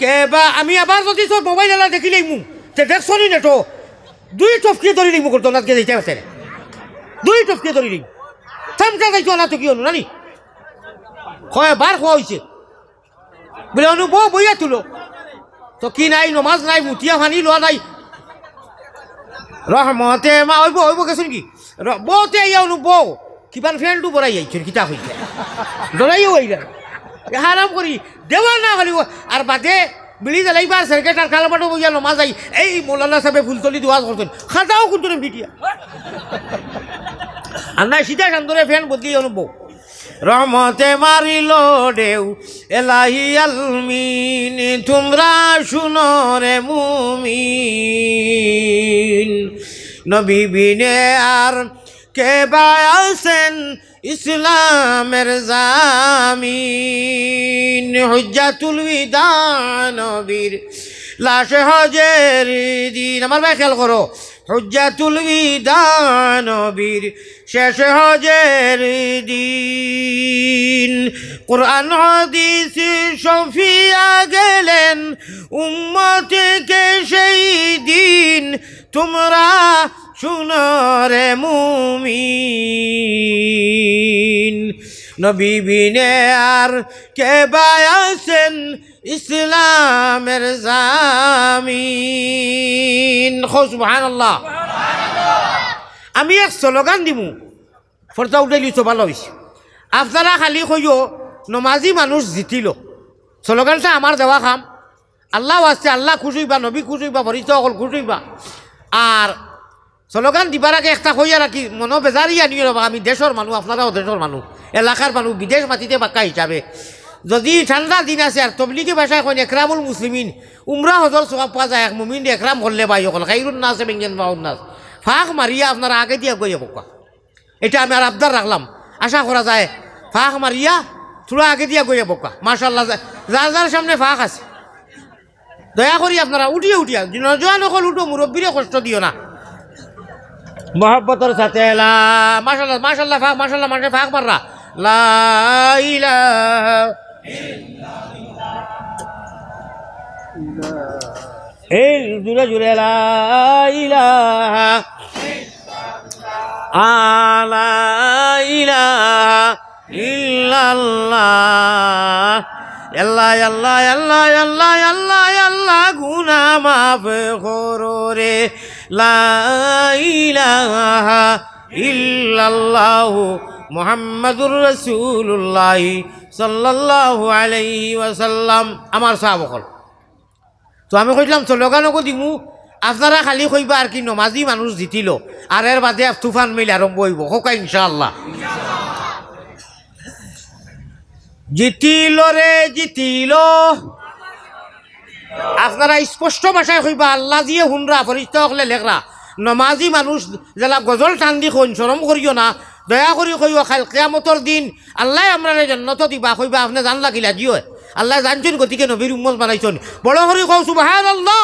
কে বা আমি আবার যদি তোর মোবাইল এলা দেখি লাইমু তে দেখছ নি দুই টপকে ধরি লিখবো করতো নাচকে যাইতে আছে দুই টপকে ধরি লিখ থামটা যাইতো না তো কি হলো নানি কয় বার খোয়া হয়েছে বলে অনু বউ বইয়া তুলো তো কি নাই নমাজ নাই মুতিয়া ভানি নাই রহমতে মা হইব হইব গেছুন কি বউতে আইয়া অনু বউ কিমান ফ্রেন্ডও বড়াই আইছুন কিতা হইছে ডরাইও আইলা হারাম করি দেওয়া না হলিও আর বাদে মিলি গেলে এইবার সেরকেটার তার খালা পাটো বইয়া নমা যাই এই মৌলানা সাহেবে ফুলতলি দোয়া করতেন খাজাও কিন্তু ভিটিয়া আর না সিধা সান্দরে ফ্যান বদলি অনুভব রমতে মারিল ডেউ এলাহি আলমিন তোমরা শুনো রে মুমিন নবী বিনে আর কে বায়াসেন আসেন ইসলামের জামিন হজ্জাতুল বিদানবীর নবীর লাশে হজের দিন আমার ভাই খেয়াল করো হজ্জাতুল বিদানবীর নবীর শেষে হজের দিন কোরআন হদিস সফিয়া গেলেন উম্মতকে সেই দিন তোমরা সুনরে মুমি নবীবিনে আর কে বায়াসেন ইসলামের জামিন সুবহান আল্লাহ আমি এক স্লোগান দিমু ফর্দা উঠাইলি চোবাল হয়েছে আফজারা খালি কইও নমাজি মানুষ জিতিল স্লোগানটা আমার দেওয়া খাম আল্লাহ আছে আল্লাহ খুঁজুইবা নবী খুঁজুইবা ফরিস্তা অকল খুঁজুইবা আর স্লোগান দিবার আগে একটা কইয়া রাখি মনো বেজারিয়া নিয়ে রবা আমি দেশের মানুষ আপনারাও দেশের মানুষ এলাকার মানুষ বিদেশ মাটিতে বাক্কা হিসাবে যদি ঠান্ডা দিন আছে আর তবলিগি ভাষায় কইন একরামুল মুসলিমিন উমরা হজর সোয়াব পাওয়া যায় এক মুমিন একরাম করলে বাই অকল খাইরুন নাচ বেঙ্গেন বাউন নাচ ফাঁক মারিয়া আপনারা আগে দিয়ে গই পোকা এটা আমি আর আবদার রাখলাম আশা করা যায় ফাঁক মারিয়া থোড়া আগে দিয়া গই পোকা মার্শাল্লাহ যার যার সামনে ফাঁক আছে দয়া করি আপনারা উঠিয়ে উঠিয়া নজওয়ান নকল উঠো মুরব্বীরে কষ্ট দিও না মহব্বতর সাথে লা মাশাল্লাহ মাশাল্লাহ ফাঁক মাশাল্লাহ মাশাল্লাহ ফাঁক মাররা লাইলা এই জুড়ে জুড়ে লাইলা আলাইলা ইল্লাল্লাহ আল্লাহ আল্লাহ আল্লাহ আল্লাহ আল্লাহ আল্লাহ গুনা মাফ করো রে লাইলাহা ইল্লাল্লাহ মোহাম্মদুর রসুল্লাহ সাল্লাহ আলাই আমার সাহাবকল তো আমি কইলাম চলগানকো দিমু আপনারা খালি কইবা আর কি নমাজি মানুষ জিতিল আর এর বাদে তুফান মিল আরম্ভ হইব হোকা ইনশাল্লাহ জিতিল রে জিতিল আপনারা স্পষ্ট ভাষায় কইবা আল্লাহ দিয়ে শুনরা ফরিস্তা হকলে লেখরা নমাজি মানুষ জেলা গজল টান দি কইন শরম করিও না দয়া করি কইও খাল কেয়ামতর দিন আল্লাহ আমরা জন্নত দিবা কইবা আপনি জান লাগিলা দিও আল্লাহ জানছেন গতিকে নবীর উম্মত বানাইছেন বড় হরি কও সুবাহান আল্লাহ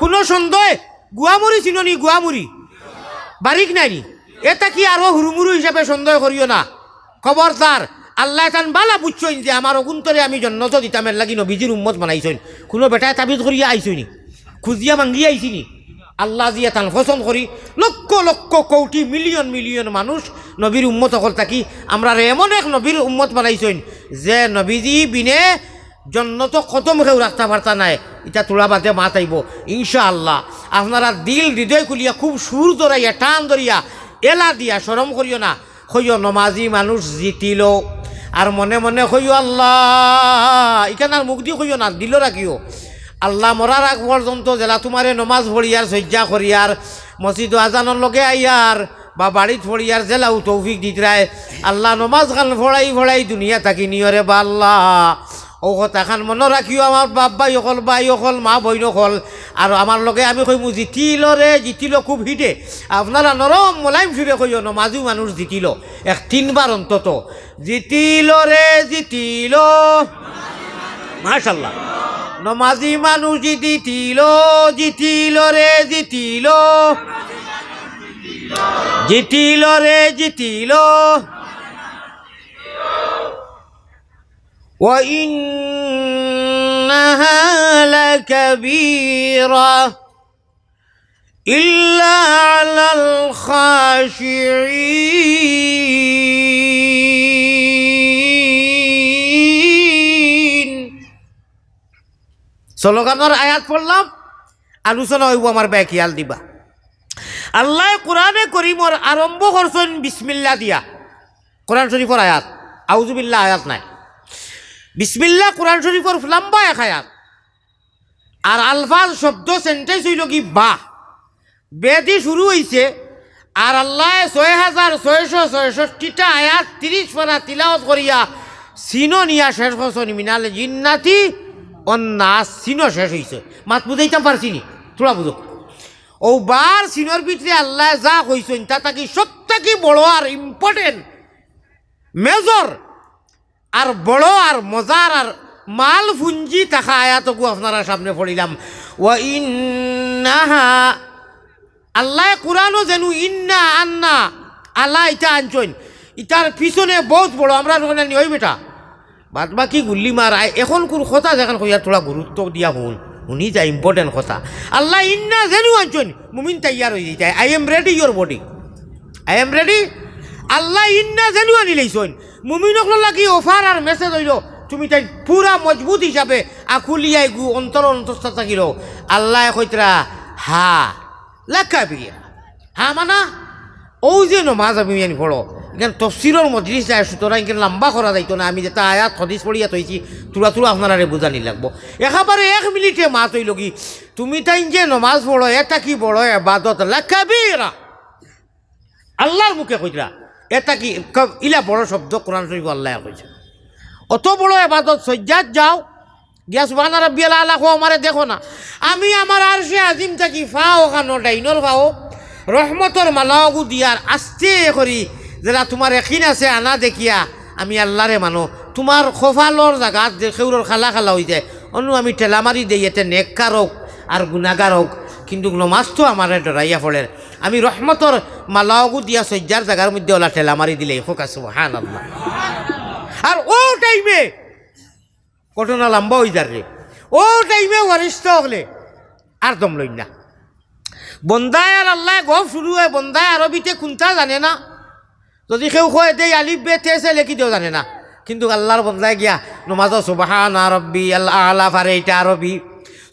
কোনো সন্দেহ গুয়ামুড়ি চিননি গুয়ামুড়ি বারিক নাই এটা কি আরও হুরুমুরু হিসাবে সন্দেহ করিও না খবরদার আল্লাহ তান বালা বুঝছইন যে আমার অগুন্তরে আমি যদি তামের লাগি নবীজির উম্মত বানাইছইন কোনো বেটায় তাবিজ করিয়া আইসইনি খুঁজিয়া মাঙ্গিয়া আইসিনি আল্লাহ জিয়া তান ফসল করি লক্ষ লক্ষ কৌটি মিলিয়ন মিলিয়ন মানুষ নবীর উম্মত অকল থাকি আমরা এমন এক নবীর উম্মত বানাইছইন যে নবীজি বিনে তো খতম খেউ রাস্তা পারতা নাই এটা তোলা বাদে মাত আইব ইনশা আল্লাহ আপনারা দিল হৃদয় খুলিয়া খুব সুর ধরাইয়া টান ধরিয়া এলা দিয়া শরম করিও না হইয় নমাজি মানুষ জিতিল আর মনে মনে হইয় আল্লাহ ইখান আর মুখ দি হইয় না দিল রাখিও আল্লাহ মরার আগ পর্যন্ত জেলা তোমারে নমাজ ভরিয়ার শয্যা করিয়ার মসজিদ আজানোর লগে আইয়ার বা বাড়িত ফড়িয়ার জেলাও তৌফিক দিতরায় আল্লাহ নমাজ খান ফড়াই ফড়াই দুনিয়া থাকি নিয়রে বা আল্লাহ ও কথাখান মনে ৰাখিও আমাৰ বাপ বাই অকল বাই অকল মা বইন অকল আৰু আমাৰ লগে আমি কৈ মোৰ জিতিলৰে জিতিল খুব হিটে আপনারা নৰম মোলাইম চুৰে কৈ নমাজু মানুহ জিতিল এক তিনবার অন্তত জিতিলৰে জিতিল মাৰ্চাল্লা নমাজি মানুহ জিতিল জিতিলৰে জিতিল জিতিলৰে জিতিল জিতিল وإنها لكبيرة إلا على الخاشعين স্লোগানের আয়াত পড়লাম আলোচনা হইব আমার ব্যয় খেয়াল দিবা আল্লাহ কোরআনে করিমর আরম্ভ করছেন বিসমিল্লা দিয়া কোরআন শরীফর আয়াত আউজুবিল্লা আয়াত নাই বিসমিল্লা কোরআন শরীফর লম্বা এক হায়াত আর আলফাজ শব্দ সেন্টেন্স হইল কি বা বেদি শুরু হয়েছে আর আল্লাহ ছয় হাজার ছয়শো ছয়ষষ্টিটা আয়াত তিরিশ পারা তিলাওত করিয়া সিনো নিয়া শেষ হসনি মিনালে জিন্নাতি অন্যাস সিনো শেষ হয়েছে মাত বুঝাইতাম পারছি নি তোরা বুঝো ও বার সিনোর ভিতরে আল্লাহ যা কইছেন তা তাকে সব থেকে বড় আর ইম্পর্টেন্ট মেজর আর বড় আর মজার আর মাল ফুঞ্জি থাকা আয়াতকু আপনারা সামনে পড়িলাম ও ইন্না আল্লাহ কোরআনও যেন ইন্না আন্না আল্লাহ ইটা আনছইন ইটার পিছনে বহুত বড় আমরা নি ওই বেটা বাদ বাকি গুল্লি মারায় এখন কোন কথা যেখান কইয়া তোলা গুরুত্ব দিয়া হল শুনি যা ইম্পর্টেন্ট কথা আল্লাহ ইন্না যেনু আনছইন মুমিন তৈয়ার হয়ে যাই I am ready your body I am ready Allah ইন্না যেনু আনিলেই চইন মুমিনক লাগি অফার আর মেসেজ হইল তুমি তাই পুরা মজবুত হিসাবে আকুলিয়াই গু অন্তর অন্তস্থা থাকিল আল্লাহ কইতরা হা লেখা বিয়া হা মানা ও যে নমাজ আমি জানি পড়ো এখানে তফসিলর মজলিস যায় সুতরাং এখানে লম্বা করা যাইতো না আমি যেটা আয়াত হদিস পড়িয়া থইছি তুরা তুরা আপনারা নি লাগবো একেবারে এক মিনিটে মা হইল কি তুমি তাই যে নমাজ পড়ো এটা কি বড় এবাদত লেখা বিয়া আল্লাহর মুখে কইতরা এটা কি ইলা বড় শব্দ কোরআন শরীফ আল্লাহ কইছে অত বড় এবাদত সজ্জাত যাও গিয়া বানার বিয়ালা আলা হো আমারে দেখো না আমি আমার আর সে আজিম থাকি ফাও কানো ডাইনর ফাও রহমতর মালাগু দিয়ার আস্তে করি যারা তোমার এখিন আছে আনা দেখিয়া আমি আল্লাহরে মানো তোমার খোফালর জাগাত যে সেউরর খালা খালা হয়ে যায় অন্য আমি ঠেলা মারি দেই এতে নেককার হোক আর গুণাগার হোক কিন্তু নমাজ তো আমার ডরাইয়া ফলের আমি রহমতর মালাগু দিয়া সজ্জার জায়গার মধ্যে ওলা ঠেলা মারি দিলে হোক হান আল্লাহ আর ও টাইমে ঘটনা লম্বা হয়ে যার রে ও টাইমে অরিষ্ট হলে আর দম লই না বন্দায় আর আল্লাহ গ শুরু হয় বন্দায় আরবিতে খুনতা জানে না যদি কেউ কয় দেই আলি বে তেছে লেখি দেও জানে না কিন্তু আল্লাহর বন্দায় গিয়া নমাজ সুবাহান আরবি আল্লাহ আলা ফারে এটা আরবি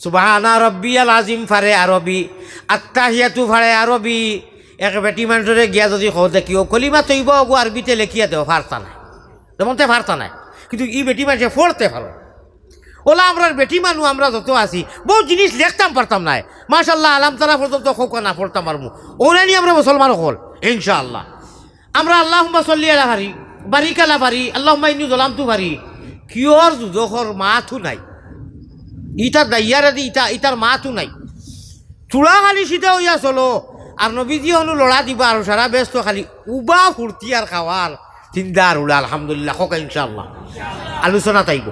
সুবাহানা আল আজিম ফারে আরবি আত্মাহিয়াতু ফারে আরবি এক বেটি মানুষরে গিয়া যদি দেখি ও কলিমা তৈব গো আরবিতে লেখিয়া দেও ফারতা নাই যেমন তে ফারতা নাই কিন্তু ই বেটি মানুষে ফোড়তে পারো ওলা আমরার বেটি মানু আমরা যত আছি বহু জিনিস লেখতাম পারতাম নাই মাশাল্লাহ আলাম তারা পর্যন্ত খোকা না পড়তাম পারবো ওনাই আমরা মুসলমান হল আল্লাহ আমরা আল্লাহ চল্লিয়া হারি বারিকালা বারি আল্লাহ ইনু জলাম তু ভারি কিয়র যুদখর মাথু নাই ইটা দাইয়ারে দি ইটা ইটার মাতো নাই চূড়া খালি সিধা হইয়া চলো আর নবীজি হলো লড়া দিবা আর সারা ব্যস্ত খালি উবা ফুর্তি আর খাওয়ার চিন্তা আর উলা আলহামদুলিল্লাহ হকা ইনশাল্লাহ আলোচনা তাইব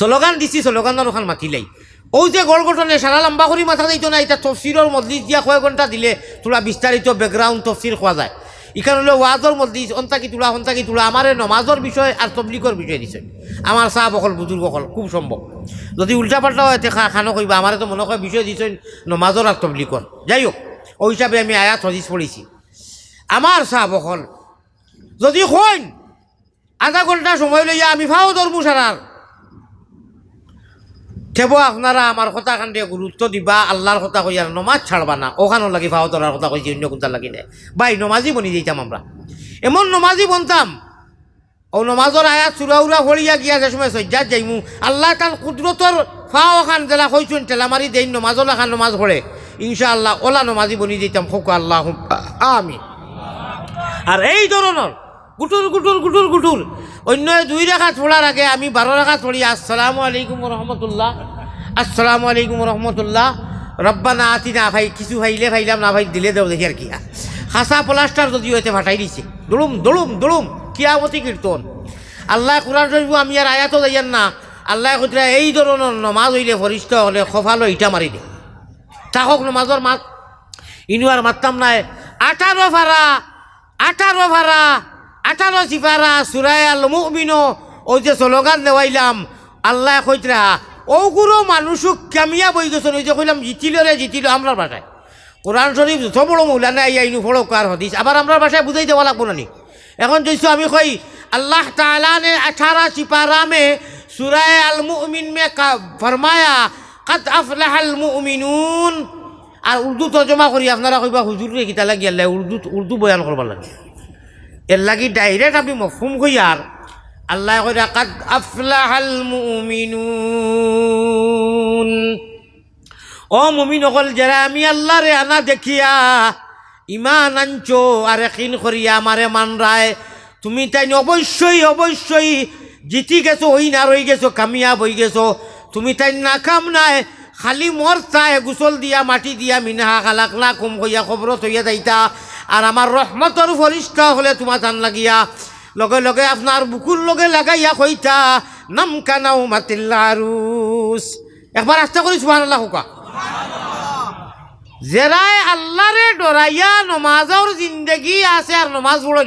স্লোগান দিছি স্লোগানের ওখান মাতিলাই ও যে গড় গঠনে সারা লম্বা করি মাথা দিত না এটা তফসিরর মজলিস দিয়া কয় ঘন্টা দিলে তোরা বিস্তারিত বেকগ্ৰাউণ্ড তফসির খোয়া যায় এখানে হলো ওয়াজর মধ্যে অন্তাকি তুলা অন্তাকি তুলা আমারে নমাজর বিষয় আর তবলিকর বিষয় দিছে আমার চাহ বকল বুজুর্গ সকল খুব সম্ভব যদি উল্টা পাল্টা হয় খানো কইবা আমারে তো মনে হয় বিষয় দিছে নমাজর আর তবলিকর যাই হোক ওই হিসাবে আমি আয়াত হদিস পড়েছি আমার চাহ বকল যদি হইন আধা ঘন্টা সময় লইয়া আমি ফাও ধরবো সারার থেবো আপনারা আমার কথা খান দিয়ে গুরুত্ব দিবা আল্লাহর কথা কই আর নমাজ ছাড়বা না ওখানো লাগি ভাও তোলার কথা কইছি অন্য কোনটা লাগি না ভাই নমাজি বনি দিতাম আমরা এমন নমাজি বনতাম ও নমাজর আয়া চুরা উরা ভরিয়া গিয়া যে সময় সজ্জা যাইমু আল্লাহ কান কুদরতর ফাও খান জেলা কইছুন মারি দেই নমাজ ওলা খান নমাজ ভরে ইনশা আল্লাহ ওলা নমাজি বনি দিতাম ফকু আল্লাহ আমি আর এই ধরনের গুটুর গুটুর গুটুর গুটুর অন্য দুই রেখা ছোড়ার আগে আমি বারো রেখা ছড়ি আসসালামু আলাইকুম রহমতুল্লাহ আসসালামু আলাইকুম রহমতুল্লাহ রব্বা না আতি না ভাই কিছু ভাইলে ভাইলাম না ভাই দিলে দেও দেখি আর কি হাসা প্লাস্টার যদি হইতে ফাটাই দিছে দুলুম দুলুম দড়ুম কিয়ামতি কীর্তন আল্লাহ কোরআন শরীফ আমি আর আয়াত যাইয়ান না আল্লাহ কুতরা এই ধরনের নমাজ হইলে ফরিষ্ট হলে খফালো ইটা মারি দে তাহক নমাজর মাত ইনু আর মারতাম নাই আঠারো ভাড়া আঠারো ভাড়া আঠারো সিফারা সুরায়াল আল মুমিনো ও যে স্লোগান দেওয়াইলাম আল্লাহ কইতরা ওগুলো মানুষক কামিয়া বই গেছে ওই যে কইলাম জিতিল রে জিতিল আমরা ভাষায় কোরআন শরীফ যত বড় মৌলানা ইয়াইনু ফড়ক আর হদিস আবার আমরা ভাষায় বুঝাই দেওয়া লাগবো না এখন জৈসু আমি কই আল্লাহ তালা ने अठारह सिपारा में सुरह अलमुमिन में का फरमाया আল মুমিনুন আর উর্দু তর্জমা করি আপনারা কইবা রে কিতা লাগি আল্লাহ উর্দু উর্দু বয়ান করবার লাগে এর লাগি ডাইরেক্ট আমি মফুম আর আল্লাহ কইরা কাদ আফলাহাল মুমিনুন ও মুমিন অকল যারা আমি রে আনা দেখিয়া ইমান আনছ আর কিন করিয়া আমারে মান রায় তুমি তাই অবশ্যই অবশ্যই জিতি গেছো ওই না রই গেছো কামিয়াব হই গেছো তুমি তাই না কাম নাই খালি মর চায় গুসল দিয়া মাটি দিয়া মিনাহা খালাক না কম হইয়া খবর হইয়া যাইতা আর আমার রহমতর ফরিষ্ঠা হলে তোমার জান লাগিয়া লগে লগে আপনার বুকুর লগে লাগাইয়া কইতা নাম কানাও মাতিল্লারুস একবার আস্তে করি সুহান আল্লাহ হুকা জেরায় আল্লাহরে ডরাইয়া নমাজর জিন্দগি আছে আর নমাজ বড়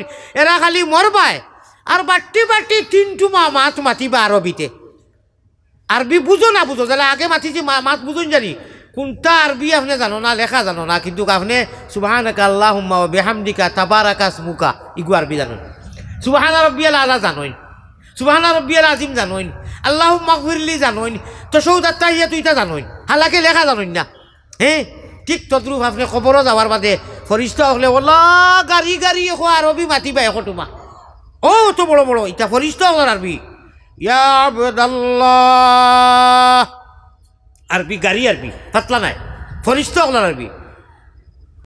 এরা খালি মরবায় আর বাটি বাটি তিনটু মা মাছ মাতিবা আরবিতে আরবি বুঝো না বুঝো যারা আগে মাতিছি মাছ বুঝুন জানি কোনটা আরবি আপনি জানো না লেখা জানো না কিন্তু আপনি সুবাহানাকা আল্লাহ হুম্মা বেহামদিকা তাবারাকা মুকা ইগু আরবি জানো সুবাহানা রব্বিয়াল আলা জানোই সুবাহানা রব্বিয়াল আজিম জানোই আল্লাহ ফিরলি জানোই তো সৌদার তাহিয়া তুইটা জানোই হালাকে লেখা জানোই না হ্যাঁ ঠিক তদ্রুপ আপনি খবরও যাওয়ার বাদে ফরিস্ত হলে ওলা গাড়ি গাড়ি এখো আরবি মাতিবা এখো তোমা ও তো বড় বড় ইটা ফরিস্ত হল আরবি ইয়া আবদাল্লাহ আরবি গাড়ি আরবি ফাতলা নাই ফরিস্ত আরবি